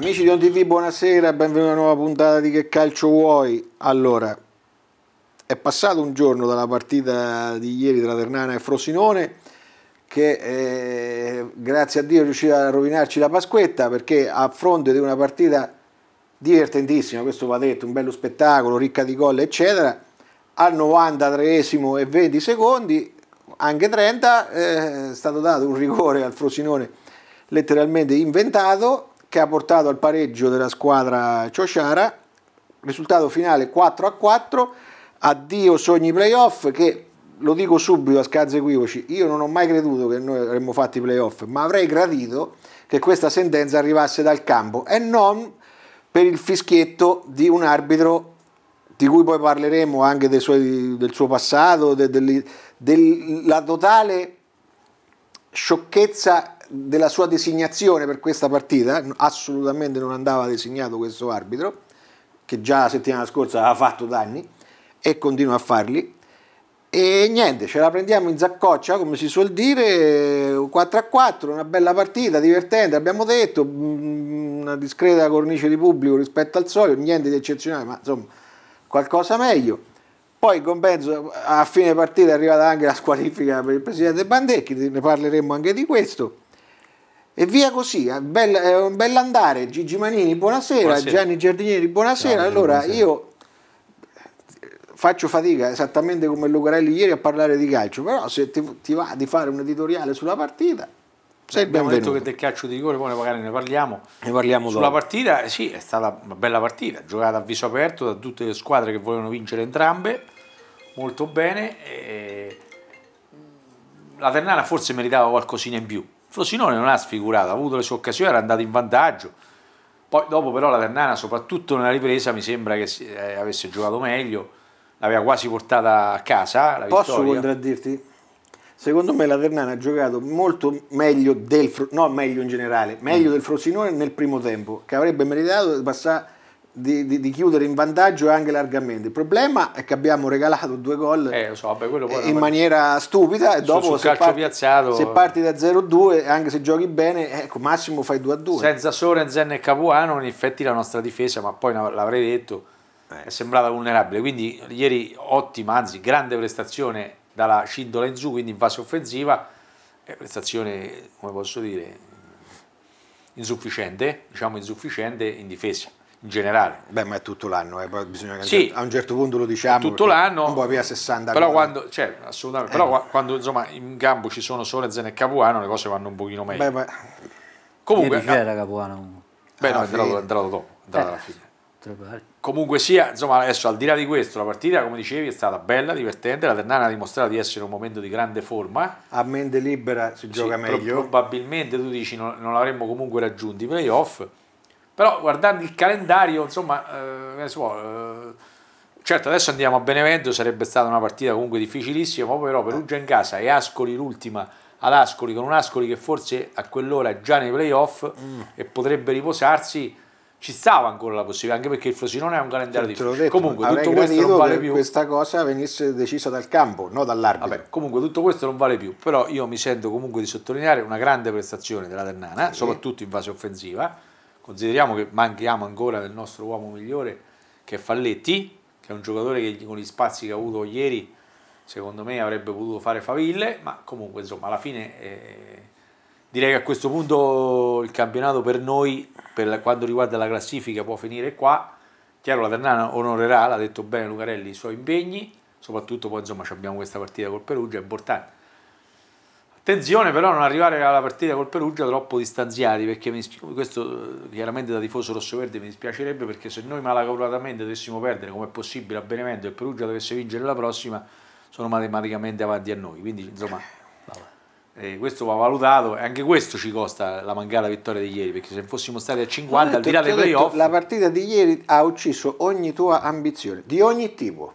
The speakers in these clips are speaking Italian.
Amici di OnTV, buonasera, benvenuti a una nuova puntata di Che Calcio Vuoi. Allora, è passato un giorno dalla partita di ieri tra Ternana e Frosinone che eh, grazie a Dio è riuscita a rovinarci la Pasquetta perché a fronte di una partita divertentissima, questo va detto, un bello spettacolo, ricca di gol eccetera, al 93esimo e 20 secondi, anche 30, eh, è stato dato un rigore al Frosinone letteralmente inventato che ha portato al pareggio della squadra Ciociara, risultato finale 4 a 4, addio sogni playoff che lo dico subito a scarsi equivoci, io non ho mai creduto che noi avremmo fatto i playoff, ma avrei gradito che questa sentenza arrivasse dal campo e non per il fischietto di un arbitro di cui poi parleremo anche del suo, del suo passato, della de, de, de totale sciocchezza della sua designazione per questa partita, assolutamente non andava designato questo arbitro, che già la settimana scorsa ha fatto danni e continua a farli. E niente, ce la prendiamo in zaccoccia, come si suol dire, 4 a 4, una bella partita, divertente, abbiamo detto, mm, una discreta cornice di pubblico rispetto al solito, niente di eccezionale, ma insomma qualcosa meglio. Poi in compenso a fine partita è arrivata anche la squalifica per il presidente Bandecchi, ne parleremo anche di questo e via così. Eh, bel, è un andare. Gigi Manini, buonasera. buonasera. Gianni Giardinieri, buonasera. Ciao, allora buonasera. io eh, faccio fatica esattamente come Lucarelli ieri a parlare di calcio, però se ti, ti va di fare un editoriale sulla partita. Sei Abbiamo detto che del calcio di rigore poi magari ne parliamo. Ne parliamo Sulla dopo. partita, eh, sì, è stata una bella partita, giocata a viso aperto da tutte le squadre che volevano vincere entrambe, molto bene. E... La Ternana forse meritava qualcosina in più, Frosinone non ha sfigurato, ha avuto le sue occasioni, era andato in vantaggio. Poi dopo però la Ternana, soprattutto nella ripresa, mi sembra che eh, avesse giocato meglio, l'aveva quasi portata a casa. Posso vittoria. contraddirti? Secondo me la Ternana ha giocato molto meglio del, no meglio in generale, meglio mm. del Frosinone nel primo tempo, che avrebbe meritato di passare di, di, di, chiudere in vantaggio e anche largamente. Il problema è che abbiamo regalato due gol eh, so, vabbè, eh, in maniera stupida e dopo sul, sul se, parti, piazzato... se, parti, da 0-2 anche se giochi bene, ecco, massimo fai 2-2. Senza Sorensen e Capuano in effetti la nostra difesa, ma poi l'avrei detto, eh. è sembrata vulnerabile. Quindi ieri ottima, anzi grande prestazione dalla Scindola in giù, quindi in fase offensiva, eh, prestazione, come posso dire, insufficiente, diciamo insufficiente in difesa in generale. Beh, ma è tutto l'anno, eh. bisogna sì, a un certo punto lo diciamo. Tutto l'anno. Non può avere 60 però quando, cioè, assolutamente, eh. però quando insomma in campo ci sono Sole, Zen e Capuano le cose vanno un pochino meglio. Beh, ma... Comunque... c'era Capuano. Beh, no, è entrato, dopo, è alla eh, fine. Comunque sia, insomma, adesso al di là di questo, la partita, come dicevi, è stata bella, divertente. La Ternana ha dimostrato di essere un momento di grande forma. A mente libera si gioca sì, meglio. Probabilmente tu dici non, non avremmo comunque raggiunto i playoff. Però guardando il calendario, insomma, eh, so, eh, certo adesso andiamo a Benevento, sarebbe stata una partita comunque difficilissima, però Perugia in casa e Ascoli l'ultima ad Ascoli, con un Ascoli che forse a quell'ora è già nei playoff mm. e potrebbe riposarsi ci stava ancora la possibilità, anche perché il Frosinone ha un calendario di difficile. Comunque Avrei tutto questo non vale più. questa cosa venisse decisa dal campo, non dall'arbitro. Vabbè, comunque tutto questo non vale più, però io mi sento comunque di sottolineare una grande prestazione della Ternana, sì. soprattutto in fase offensiva Consideriamo che manchiamo ancora del nostro uomo migliore che è Falletti, che è un giocatore che con gli spazi che ha avuto ieri secondo me avrebbe potuto fare faville, ma comunque insomma alla fine eh, direi che a questo punto il campionato per noi, per quanto riguarda la classifica, può finire qua. Chiaro la Ternana onorerà, l'ha detto bene Lucarelli, i suoi impegni, soprattutto poi insomma abbiamo questa partita col Perugia, è importante Attenzione però a non arrivare alla partita col Perugia troppo distanziati, perché questo eh, chiaramente da tifoso rossoverde mi dispiacerebbe, perché se noi malacoratamente dovessimo perdere, come è possibile a Benevento, e il Perugia dovesse vincere la prossima, sono matematicamente avanti a noi. Quindi insomma, eh, questo va valutato e anche questo ci costa la mancata vittoria di ieri perché se fossimo stati a 50 detto, al di là dei playoff la partita di ieri ha ucciso ogni tua ambizione di ogni tipo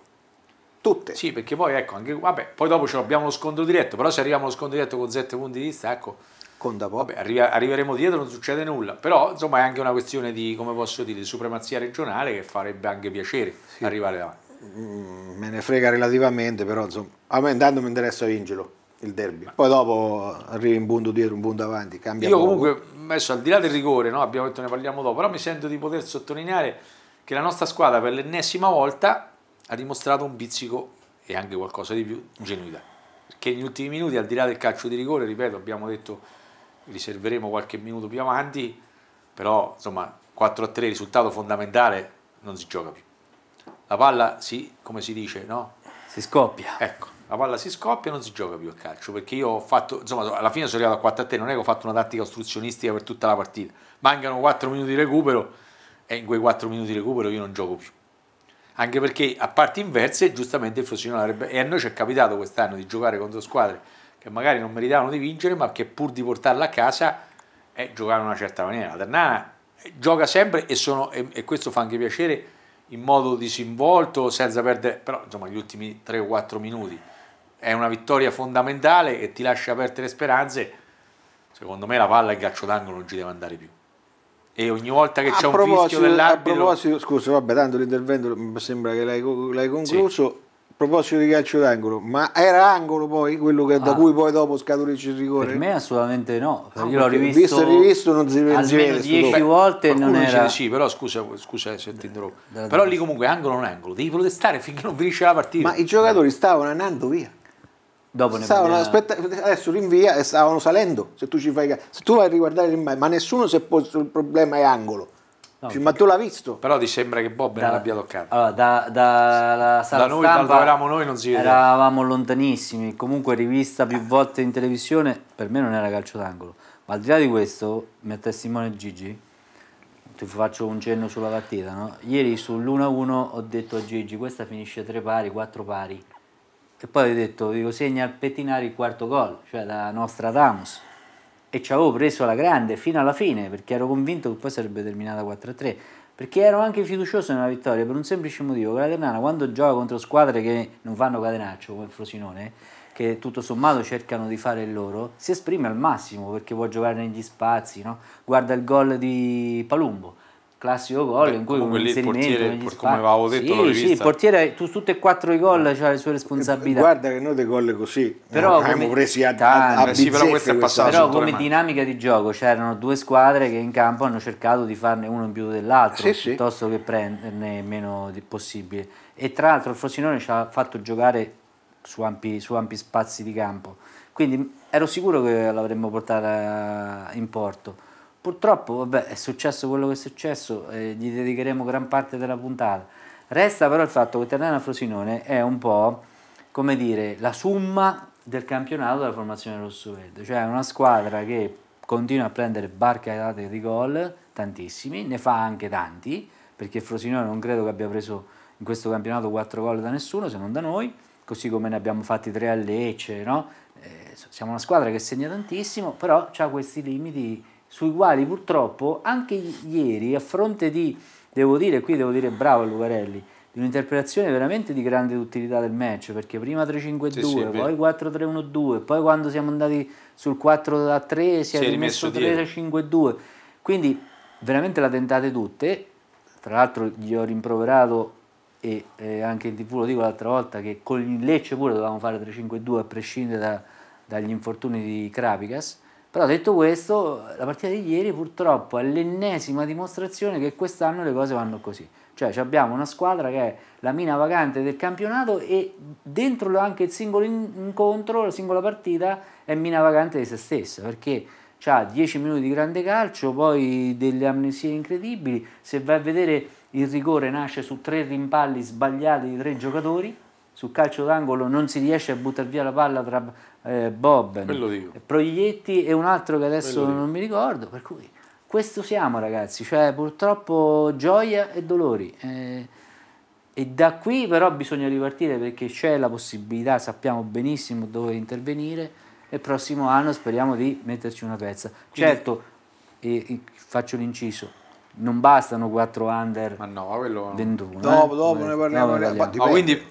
tutte. Sì, perché poi ecco, anche, vabbè, poi dopo abbiamo lo scontro diretto, però se arriviamo allo scontro diretto con 7 punti di distacco, conta poco. vabbè, arri arriveremo dietro, non succede nulla, però insomma è anche una questione di, come posso dire, di supremazia regionale che farebbe anche piacere sì. arrivare davanti. Mm, me ne frega relativamente, però insomma, a me intanto mi interessa vincerlo il derby. Poi dopo arrivi un punto dietro, un punto avanti, cambia Io poco. comunque, adesso al di là del rigore, no? abbiamo detto ne parliamo dopo, però mi sento di poter sottolineare che la nostra squadra per l'ennesima volta ha dimostrato un pizzico e anche qualcosa di più ingenuità. Perché negli ultimi minuti, al di là del calcio di rigore, ripeto, abbiamo detto riserveremo qualche minuto più avanti, però insomma 4 3 risultato fondamentale non si gioca più. La palla si, come si dice, no? Si scoppia. Ecco, la palla si scoppia e non si gioca più a calcio, perché io ho fatto, insomma, alla fine sono arrivato a 4 3, non è che ho fatto una tattica ostruzionistica per tutta la partita. Mancano 4 minuti di recupero e in quei 4 minuti di recupero io non gioco più anche perché a parti inverse giustamente il Frosinone avrebbe... E a noi ci è capitato quest'anno di giocare contro squadre che magari non meritavano di vincere, ma che pur di portarla a casa eh, giocare in una certa maniera. La Ternana eh, gioca sempre e, sono, e, e questo fa anche piacere in modo disinvolto, senza perdere, però insomma gli ultimi 3 o 4 minuti. È una vittoria fondamentale che ti lascia aperte le speranze. Secondo me la palla e il calcio d'angolo non ci deve andare più e ogni volta che c'è un fischio dell'arbitro... A scusa, vabbè, tanto l'intervento mi sembra che l'hai, l'hai concluso. Sì. A proposito di calcio d'angolo, ma era angolo poi quello che, ah. da cui poi dopo scaturisce il rigore? Per me assolutamente no, ah, io l'ho rivisto, visto e rivisto non si vede almeno dieci volte Beh, non era. Sì, però scusa, scusa se ti interrompo. Però lì comunque angolo non angolo, devi protestare finché non finisce la partita. Ma i giocatori stavano andando via. Dopo ne stavano, aspetta, adesso rinvia e stavano salendo. Se tu ci fai se tu vai a riguardare l'immagine, ma nessuno si è posto il problema è angolo. No, cioè, ma tu l'hai visto? Però ti sembra che Bob da, non l'abbia toccato. Allora, da, da, da sala noi, stampa, dove eravamo noi non si vedeva. Eravamo lontanissimi, comunque rivista più volte in televisione, per me non era calcio d'angolo. Ma al di là di questo, mio testimone Gigi, ti faccio un cenno sulla partita, no? Ieri sull'1-1 ho detto a Gigi, questa finisce 3 pari, 4 pari e poi ho detto, dico, segna al Pettinari il quarto gol, cioè la nostra Nostradamus. E ci avevo preso la grande fino alla fine, perché ero convinto che poi sarebbe terminata 4-3. Perché ero anche fiducioso nella vittoria, per un semplice motivo. che La Ternana, quando gioca contro squadre che non fanno catenaccio, come il Frosinone, che tutto sommato cercano di fare il loro, si esprime al massimo, perché può giocare negli spazi, no? Guarda il gol di Palumbo classico gol Beh, in cui un inserimento il portiere, come avevamo detto sì, sì, il portiere tu, tutti e quattro i gol eh. ha le sue responsabilità guarda che noi dei gol così però no, abbiamo presi a, a, a sì, però, però come dinamica di gioco c'erano cioè due squadre che in campo hanno cercato di farne uno in più dell'altro sì, piuttosto che prenderne meno di possibile e tra l'altro il Frosinone ci ha fatto giocare su ampi, su ampi spazi di campo quindi ero sicuro che l'avremmo portata in porto Purtroppo vabbè, è successo quello che è successo, eh, gli dedicheremo gran parte della puntata. Resta però il fatto che Ternana Frosinone è un po' come dire la summa del campionato della formazione rosso-verde, cioè una squadra che continua a prendere barcate di gol, tantissimi, ne fa anche tanti, perché Frosinone non credo che abbia preso in questo campionato 4 gol da nessuno se non da noi, così come ne abbiamo fatti 3 a Lecce, no? eh, siamo una squadra che segna tantissimo, però ha questi limiti sui quali purtroppo anche ieri, a fronte di, devo dire, qui devo dire bravo a Lucarelli, di un'interpretazione veramente di grande utilità del match, perché prima 3-5-2, sì, poi 4-3-1-2, poi quando siamo andati sul 4-3 si, è rimesso, rimesso 3-5-2, quindi veramente la tentate tutte, tra l'altro gli ho rimproverato e eh, anche in tv lo dico l'altra volta che con il Lecce pure dovevamo fare 3-5-2 a prescindere da, dagli infortuni di Krapikas però detto questo, la partita di ieri purtroppo è l'ennesima dimostrazione che quest'anno le cose vanno così. Cioè abbiamo una squadra che è la mina vagante del campionato e dentro anche il singolo incontro, la singola partita è mina vagante di se stessa, perché ha 10 minuti di grande calcio, poi delle amnesie incredibili, se vai a vedere il rigore nasce su tre rimpalli sbagliati di tre giocatori, sul calcio d'angolo non si riesce a buttare via la palla tra eh, Bob, Proietti e un altro che adesso non mi ricordo, per cui questo siamo ragazzi, cioè purtroppo gioia e dolori. Eh, e da qui però bisogna ripartire perché c'è la possibilità, sappiamo benissimo dove intervenire e prossimo anno speriamo di metterci una pezza. Quindi, certo, e, e faccio l'inciso, non bastano 4 under no, quello... 21. Eh. Dopo, eh? ne parliamo. No, parliamo. Ma, quindi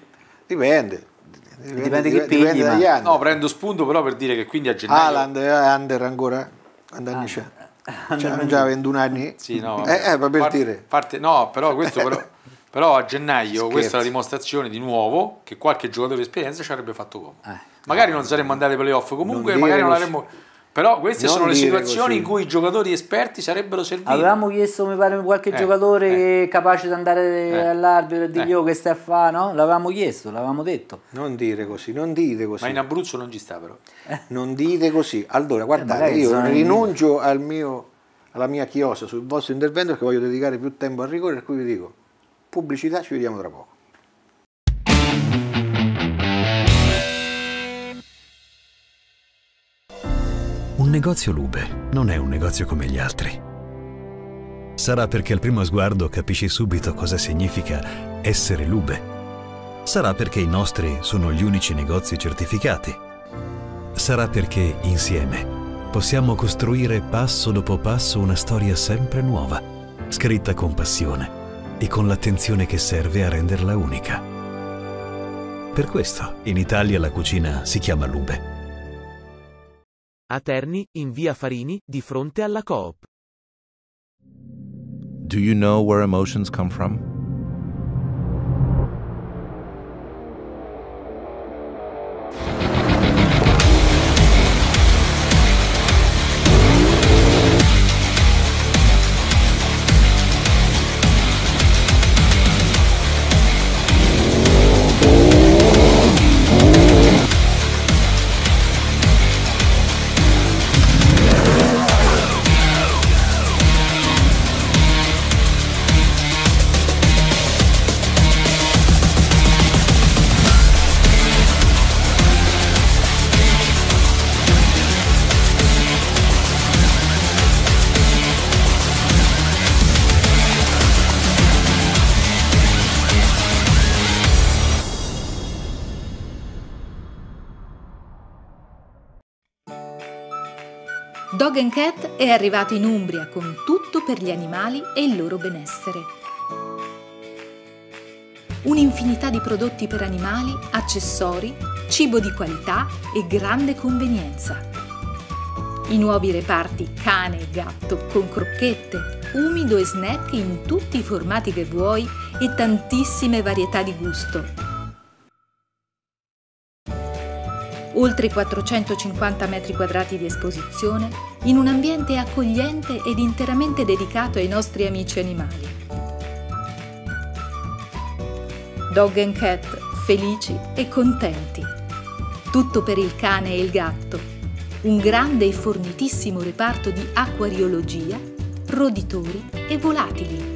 Dipende. Dipende, dipende che dipende pigli, dagli ma... anni. No, prendo spunto però per dire che quindi a gennaio... Ah, Under ancora? Quanti anni c'è? Ah. C'hanno già 21 anni? Sì, no. eh, eh, per parte, dire. Parte, no, però questo però... però a gennaio Scherzo. questa è la dimostrazione di nuovo che qualche giocatore di esperienza ci avrebbe fatto come. Eh, magari non saremmo andati ai playoff comunque, non magari non avremmo però queste non sono le situazioni così. in cui i giocatori esperti sarebbero serviti. Avevamo chiesto, mi pare, qualche eh, giocatore eh, capace di andare eh, all'arbitro e dirgli eh. oh, che stai a fare, no? L'avevamo chiesto, l'avevamo detto. Non dire così, non dite così. Ma in Abruzzo non ci sta però. Eh. Non dite così. Allora, eh, guardate, io rinuncio al mio, alla mia chiosa sul vostro intervento perché voglio dedicare più tempo al rigore, per cui vi dico, pubblicità, ci vediamo tra poco. negozio Lube non è un negozio come gli altri. Sarà perché al primo sguardo capisci subito cosa significa essere Lube. Sarà perché i nostri sono gli unici negozi certificati. Sarà perché insieme possiamo costruire passo dopo passo una storia sempre nuova, scritta con passione e con l'attenzione che serve a renderla unica. Per questo in Italia la cucina si chiama Lube a Terni, in via Farini, di fronte alla Coop. Do you know where emotions come from? Golden Cat è arrivato in Umbria con tutto per gli animali e il loro benessere. Un'infinità di prodotti per animali, accessori, cibo di qualità e grande convenienza. I nuovi reparti cane e gatto con crocchette, umido e snack in tutti i formati che vuoi e tantissime varietà di gusto, oltre 450 metri quadrati di esposizione, in un ambiente accogliente ed interamente dedicato ai nostri amici animali. Dog and Cat, felici e contenti. Tutto per il cane e il gatto. Un grande e fornitissimo reparto di acquariologia, roditori e volatili.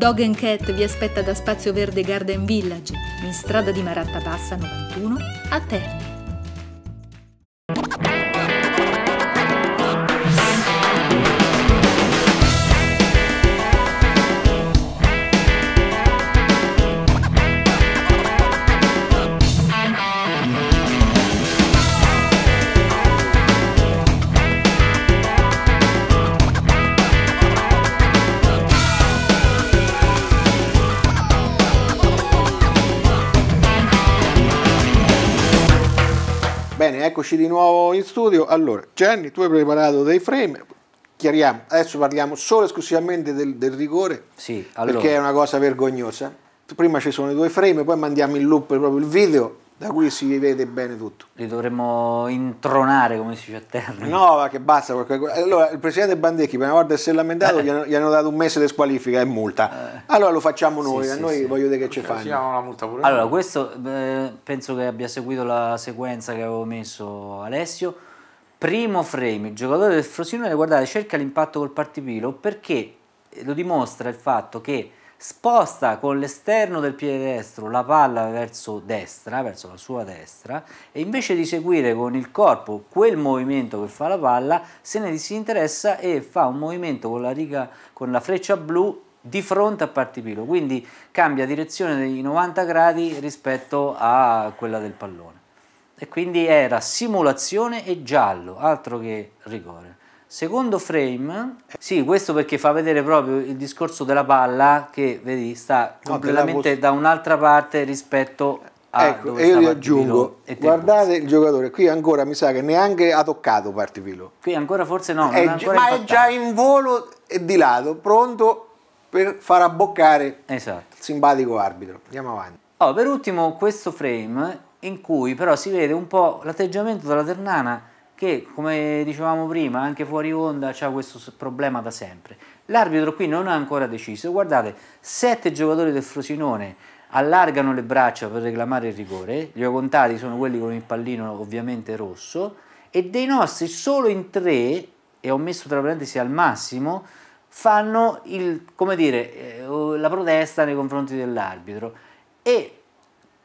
Dog and Cat vi aspetta da Spazio Verde Garden Village in strada di Maratta Bassa 91 a Terni. Eccoci di nuovo in studio. Allora, Gianni, tu hai preparato dei frame. Chiariamo, adesso parliamo solo e esclusivamente del, del rigore, sì, allora. perché è una cosa vergognosa. Prima ci sono i due frame, poi mandiamo in loop proprio il video da cui si vede bene tutto. Li dovremmo intronare come si dice a terra. No, ma che basta. Allora, il presidente Bandecchi, prima una volta che si è lamentato, gli eh. hanno, gli hanno, dato un mese di squalifica e multa. Eh. Allora lo facciamo noi, sì, a sì, noi sì. voglio dire che ci fanno. Facciamo la multa pure. Allora, questo eh, penso che abbia seguito la sequenza che avevo messo Alessio. Primo frame, il giocatore del Frosinone, guardate, cerca l'impatto col partipilo perché eh, lo dimostra il fatto che sposta con l'esterno del piede destro la palla verso destra, verso la sua destra, e invece di seguire con il corpo quel movimento che fa la palla, se ne disinteressa e fa un movimento con la, riga, con la freccia blu di fronte a Partipilo, quindi cambia direzione dei 90 gradi rispetto a quella del pallone. E quindi era simulazione e giallo, altro che rigore. Secondo frame, sì, questo perché fa vedere proprio il discorso della palla che vedi sta ah, completamente da un'altra parte rispetto a ecco, e io vi aggiungo, guardate il giocatore, qui ancora mi sa che neanche ha toccato Partipilo. Qui ancora forse no, è ancora ma impattato. è già in volo e di lato, pronto per far abboccare esatto. il simpatico arbitro. Andiamo avanti. Oh, per ultimo questo frame in cui però si vede un po' l'atteggiamento della Ternana che come dicevamo prima anche fuori onda ha questo problema da sempre. L'arbitro qui non ha ancora deciso, guardate, sette giocatori del Frosinone allargano le braccia per reclamare il rigore, gli ho contati sono quelli con il pallino ovviamente rosso, e dei nostri solo in tre, e ho messo tra parentesi al massimo, fanno il, dire, eh, la protesta nei confronti dell'arbitro. E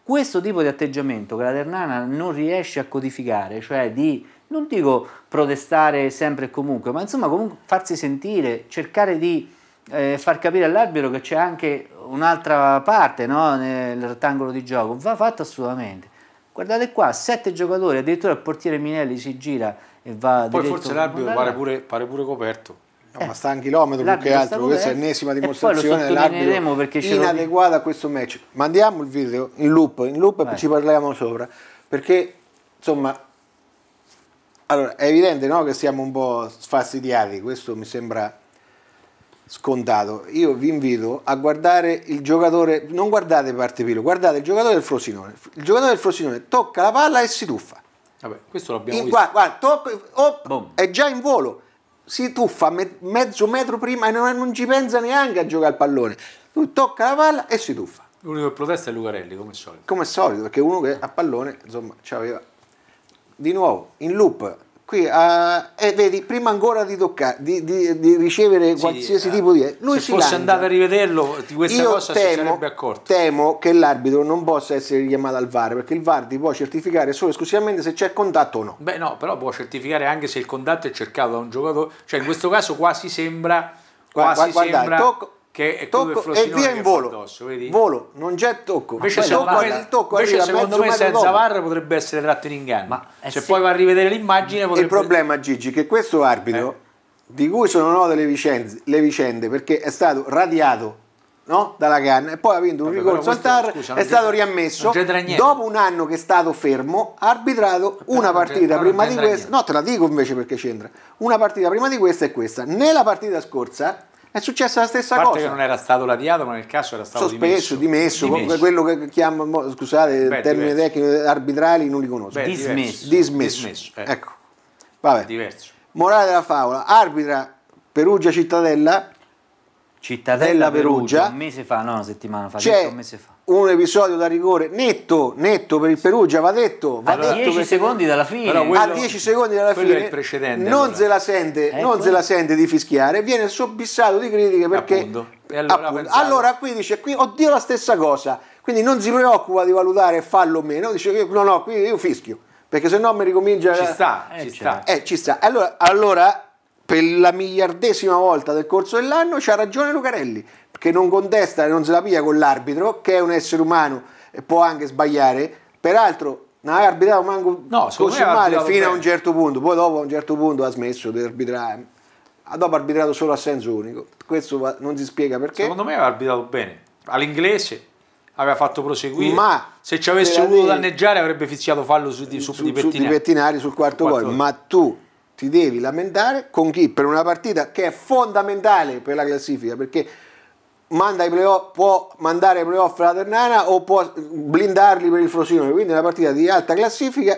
questo tipo di atteggiamento che la Ternana non riesce a codificare, cioè di non dico protestare sempre e comunque, ma insomma comunque farsi sentire, cercare di eh, far capire all'albero che c'è anche un'altra parte no? nel rettangolo di gioco, va fatto assolutamente. Guardate qua, sette giocatori, addirittura il portiere Minelli si gira e va... Poi forse l'arbitro pare pure, pare pure coperto. No, eh, ma sta a un chilometro più che altro, questa è l'ennesima dimostrazione dell'arbitro inadeguata lo... a questo match. Mandiamo il video in loop, in loop e ci parliamo sopra, perché insomma allora, è evidente no, che siamo un po' sfastidiati, questo mi sembra scontato. Io vi invito a guardare il giocatore, non guardate parte Pilo, guardate il giocatore del Frosinone. Il giocatore del Frosinone tocca la palla e si tuffa. Vabbè, questo l'abbiamo in, visto. Guarda, guarda tocca, oh, è già in volo, si tuffa mezzo metro prima e non, non ci pensa neanche a giocare al pallone. Lui tocca la palla e si tuffa. L'unico che protesta è Lucarelli, come al solito. Come al solito, perché uno che a pallone, insomma, aveva di nuovo in loop qui a, e eh, vedi prima ancora di, toccare, di, di, di ricevere sì, qualsiasi eh, tipo di lui se fosse andato a rivederlo di questa Io cosa temo, si sarebbe accorto temo che l'arbitro non possa essere richiamato al VAR perché il VAR ti può certificare solo e esclusivamente se c'è contatto o no beh no però può certificare anche se il contatto è cercato da un giocatore cioè in questo caso quasi sembra quasi guarda, sembra... Tocco, che è tocco e via in volo. Addosso, volo, non c'è tocco. Invece, tocco, va, il tocco invece secondo me senza VAR potrebbe essere tratto in inganno. Ma eh, se sì. poi va a rivedere l'immagine potrebbe... Il problema Gigi è che questo arbitro, eh. di cui sono note le vicende, le vicende perché è stato radiato No? dalla canna e poi ha vinto un Vabbè, ricorso al TAR è stato riammesso dopo un anno che è stato fermo ha arbitrato una partita prima di questa niente. no te la dico invece perché c'entra una partita prima di questa e questa nella partita scorsa è successa la stessa cosa. A parte cosa. che non era stato latiato, ma nel caso era stato sospeso, dimesso. dimesso, dimesso. quello che chiamano, scusate, Beh, termini tecnici arbitrali non li conosco. Beh, dismesso. Dismesso. dismesso. Eh. Ecco. Vabbè. Diverso. Morale della favola, arbitra Perugia Cittadella. Cittadella Perugia, Perugia. un mese fa, no, una settimana fa, un mese fa un episodio da rigore netto, netto per il Perugia, va detto, va allora, detto 10 secondi dalla fine. Quello, a 10 secondi dalla fine non, allora. se, la sente, eh, non se la sente, di fischiare, viene sobbissato di critiche perché appunto. Allora, appunto, allora, qui dice qui oddio la stessa cosa, quindi non si preoccupa di valutare fallo o meno, dice no no, qui io fischio, perché se no mi ricomincia Ci sta, eh, ci, certo. sta. Eh, ci sta. Allora, allora per la miliardesima volta del corso dell'anno c'ha ragione Lucarelli, che non contesta e non se la piglia con l'arbitro, che è un essere umano e può anche sbagliare, peraltro non ha arbitrato manco no, così male fino bene. a un certo punto, poi dopo a un certo punto ha smesso di arbitrare, ha dopo arbitrato solo a senso unico, questo non si spiega perché. Secondo me aveva arbitrato bene, all'inglese aveva fatto proseguire. Ma se ci avesse voluto danneggiare avrebbe fischiato fallo su, di, su, su, Pettinari. su Di Pettinari sul quarto, quarto gol. Ma tu ti devi lamentare con chi per una partita che è fondamentale per la classifica perché manda i playoff, può mandare i playoff alla Ternana o può blindarli per il Frosinone quindi è una partita di alta classifica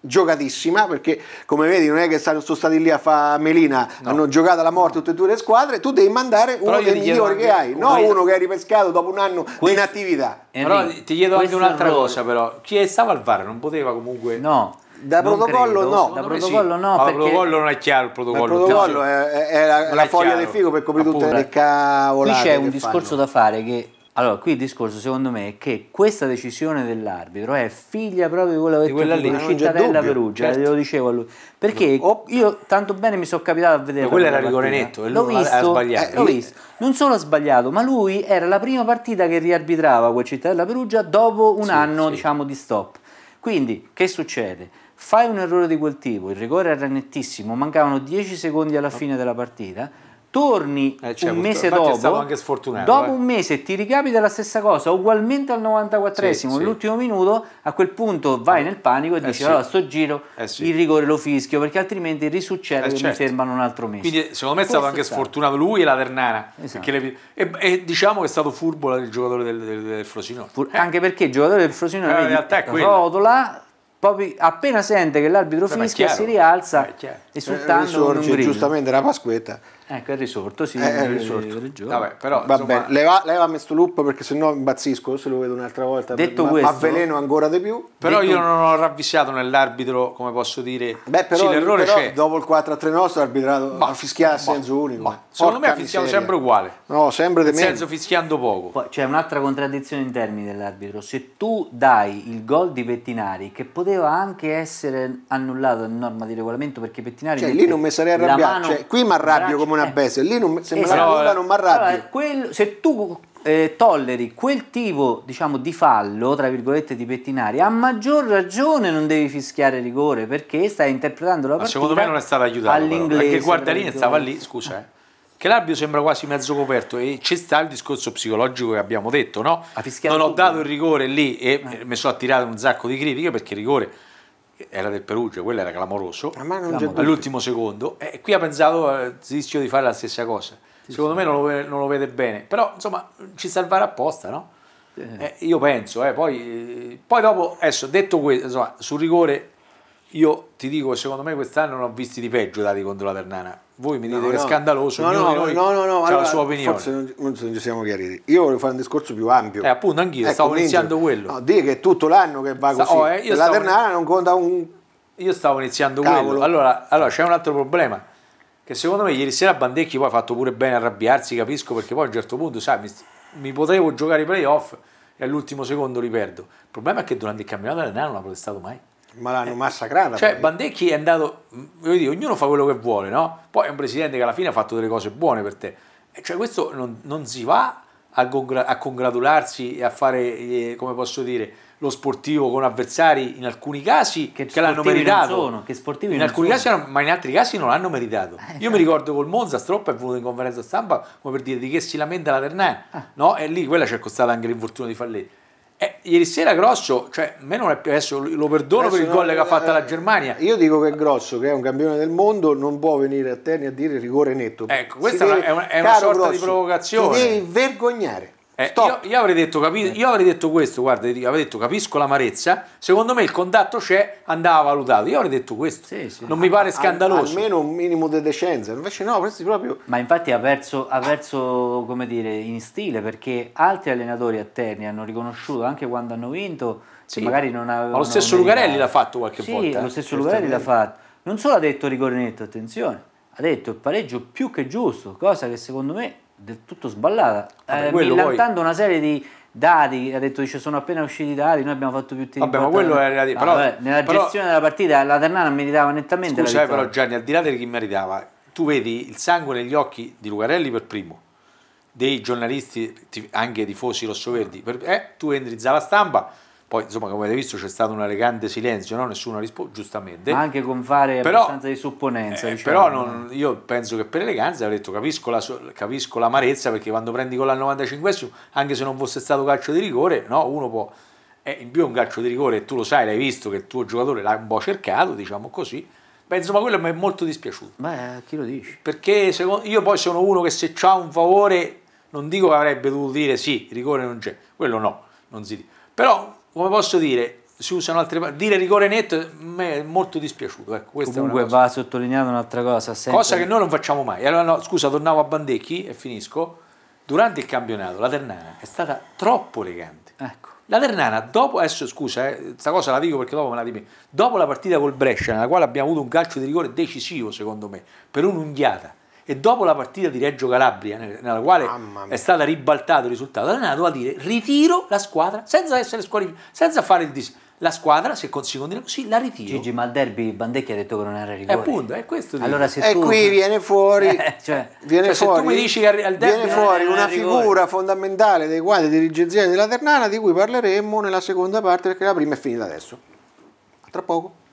giocatissima perché come vedi non è che sono stati lì a fare Melina no. hanno giocato alla morte tutte e due le squadre tu devi mandare Però uno dei migliori che hai non questa... uno che hai ripescato dopo un anno questa... di inattività Enrico, però ti chiedo anche un'altra cosa però chi è stava al VAR non poteva comunque no da protocollo credo. no. Da protocollo sì. no. Ma perché... protocollo non è chiaro il protocollo. Il protocollo cioè, è, è, la, la è foglia del figo per coprire Appunto. tutte le cavolate. Qui c'è un discorso fanno. da fare che allora, qui il discorso secondo me è che questa decisione dell'arbitro è figlia proprio di quella quella lì, di Cittadella Perugia, certo. lo dicevo a lui. Perché mm. io tanto bene mi sono capitato a vedere. No, quello era rigore netto, l'ho visto, sbagliato. Eh, l'ho visto. Non solo ha sbagliato, ma lui era la prima partita che riarbitrava quel Cittadella Perugia dopo un sì, anno, sì. diciamo, di stop. Quindi, che succede? Fai un errore di quel tipo, il rigore era nettissimo, mancavano 10 secondi alla fine della partita, torni eh, cioè, un mese dopo, dopo eh. un mese ti ricapita la stessa cosa, ugualmente al 94esimo, sì, all'ultimo sì. minuto, a quel punto vai eh, nel panico e eh, dici sì. allora sto giro eh, il rigore lo fischio perché altrimenti risuccede eh, e certo. mi fermano un altro mese. Quindi secondo me è stato anche sfortunato lui e la Ternana esatto. le... e, e, diciamo che è stato furbo il giocatore del, del, del Frosinone. Anche perché il giocatore del Frosinone eh, vedi, rotola poi, appena sente che l'arbitro fischia si rialza esultando eh, risorge, giustamente la Pasquetta Ecco, è risorto, sì, eh, è eh, risorto. Religioso. Vabbè, però, Vabbè, insomma... leva, leva questo loop perché sennò impazzisco, se lo vedo un'altra volta Detto ma, questo, avveleno ancora di più. Però detto... io non ho ravvisiato nell'arbitro, come posso dire, Beh, però, sì, l'errore però, c'è. dopo il 4-3 nostro arbitrato ma, a fischiare a senso unico. Ma, secondo me ha fischiato sempre uguale. No, sempre di meno. senso fischiando poco. Poi, c'è un'altra contraddizione in termini dell'arbitro. Se tu dai il gol di Pettinari, che poteva anche essere annullato in norma di regolamento perché Pettinari... Cioè lì non mi sarei arrabbiato, cioè, qui mi arrabbio come una eh. bestia, lì non, se esatto. me la allora, non mi arrabbio. Allora, quello, se tu eh, tolleri quel tipo diciamo, di fallo, tra virgolette, di pettinari, a maggior ragione non devi fischiare rigore perché stai interpretando la partita. Ma secondo me non è stato aiutato all'inglese. Perché Guardarini stava lì, scusa, eh, che l'arbitro sembra quasi mezzo coperto e ci sta il discorso psicologico che abbiamo detto, no? Non ho dato il rigore lì e eh. mi sono attirato un sacco di critiche perché il rigore era del Perugia, quello era clamoroso, all'ultimo secondo, e eh, qui ha pensato Zischio eh, di fare la stessa cosa. Sì, Secondo sì. me non lo, non lo, vede bene, però insomma ci salvarà apposta, no? Eh, io penso, eh, poi, poi, dopo, adesso detto questo, insomma, sul rigore io ti dico, secondo me quest'anno non ho visti di peggio dati contro la Ternana. Voi mi dite no, che è scandaloso, no, no, no, no, no, allora, la sua opinione. Forse non, non ci siamo chiariti. Io volevo fare un discorso più ampio. Eh, appunto, anch'io ecco, stavo iniziando quello. No, dire che è tutto l'anno che va così. Oh, eh, la Ternana in... non conta un Io stavo iniziando Cavolo. quello. Allora, allora c'è un altro problema che secondo me ieri sera Bandecchi poi ha fatto pure bene a arrabbiarsi, capisco, perché poi a un certo punto, sai, mi, mi potevo giocare i playoff e all'ultimo secondo li perdo. Il problema è che durante il campionato la Ternana non ha protestato mai. Ma l'hanno massacrata. Cioè, poi. Bandecchi è andato, voglio dire, ognuno fa quello che vuole, no? Poi è un presidente che alla fine ha fatto delle cose buone per te. Cioè, questo non, non si va a, congra a, congratularsi e a fare, eh, come posso dire, lo sportivo con avversari in alcuni casi che, che l'hanno meritato. Sono, che sportivi in alcuni sono. casi, ma in altri casi non l'hanno meritato. Eh, Io eh. mi certo. ricordo col Monza, Stroppa è venuto in conferenza stampa come per dire di che si lamenta la Ternana, ah. no? E lì quella ci è costata anche l'infortunio di Falletti. Eh, ieri sera Grosso, cioè, me non è più, adesso lo perdono adesso per il gol che ha eh, fatto la Germania. Io dico che Grosso, che è un campione del mondo, non può venire a Terni a dire rigore netto. Ecco, questa deve, è una, è una sorta Grosso, di provocazione. Ti devi vergognare. Eh, io, io, avrei detto, capi- eh. io, avrei detto, questo, guarda, avrei detto capisco l'amarezza, secondo me il contatto c'è, andava valutato. Io avrei detto questo, sì, sì. non mi pare scandaloso. Al, almeno un minimo di decenza, invece no, questi proprio... Ma infatti ha perso, ha perso, come dire, in stile, perché altri allenatori a Terni hanno riconosciuto, anche quando hanno vinto, sì. magari non avevano... Ma lo stesso Lucarelli l'ha fatto qualche sì, volta. Sì, eh. lo stesso Lucarelli l'ha fatto. Non solo ha detto rigore attenzione, ha detto il pareggio più che giusto, cosa che secondo me del tutto sballata, Vabbè, eh, millantando una serie di dati, ha detto dice sono appena usciti i dati, noi abbiamo fatto più tempo. Vabbè, ma quello è la... Però, Vabbè, nella però, gestione della partita la Ternana meritava nettamente scusa, la eh, però Gianni, al di là di chi meritava, tu vedi il sangue negli occhi di Lucarelli per primo, dei giornalisti, anche tifosi rossoverdi, per, eh, tu entri zava stampa poi, insomma, come avete visto, c'è stato un elegante silenzio, no? nessuno ha risposto, giustamente. Ma anche con fare però, abbastanza di supponenza. Eh, diciamo. Però non, io penso che per eleganza ha detto capisco, la, capisco l'amarezza perché quando prendi con la 95 anche se non fosse stato calcio di rigore, no, uno può... Eh, in più è un calcio di rigore e tu lo sai, l'hai visto che il tuo giocatore l'ha un po' cercato, diciamo così. Beh, insomma, quello mi è molto dispiaciuto. Ma chi lo dice? Perché secondo, io poi sono uno che se ha un favore, non dico che avrebbe dovuto dire sì, rigore non c'è, quello no, non si dice. Però come posso dire, si usano altre parole. Dire rigore netto mi è molto dispiaciuto. Ecco, Comunque va sottolineato un'altra cosa. Sempre... Cosa che noi non facciamo mai. Allora, no, scusa, tornavo a Bandecchi e finisco. Durante il campionato la Ternana è stata troppo elegante. Ecco. La Ternana, dopo, adesso scusa, eh, cosa la dico perché dopo me la dimentico. Dopo la partita col Brescia, nella quale abbiamo avuto un calcio di rigore decisivo, secondo me, per un'unghiata e dopo la partita di Reggio Calabria, nella quale è stato ribaltato il risultato, la Nato va a dire ritiro la squadra senza essere squalificata, senza fare il dis- la squadra, se si continua così, la ritiro. Gigi, ma al derby Bandecchi ha detto che non era rigore. E eh, appunto, è questo. Allora, se e tu... qui viene fuori, eh, cioè, viene cioè, fuori, se tu mi dici che al derby viene fuori una figura fondamentale dei quadri dirigenziali della Ternana di cui parleremo nella seconda parte perché la prima è finita adesso. A tra poco.